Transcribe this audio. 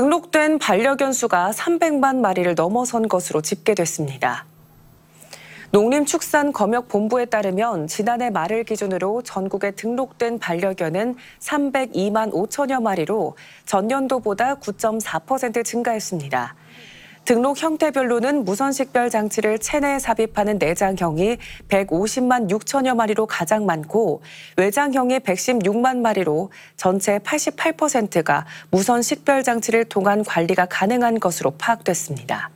등록된 반려견 수가 300만 마리를 넘어선 것으로 집계됐습니다. 농림축산검역본부에 따르면 지난해 말을 기준으로 전국에 등록된 반려견은 302만 5천여 마리로 전년도보다 9.4% 증가했습니다. 등록 형태별로는 무선식별 장치를 체내에 삽입하는 내장형이 150만 6천여 마리로 가장 많고 외장형이 116만 마리로 전체 88%가 무선식별 장치를 통한 관리가 가능한 것으로 파악됐습니다.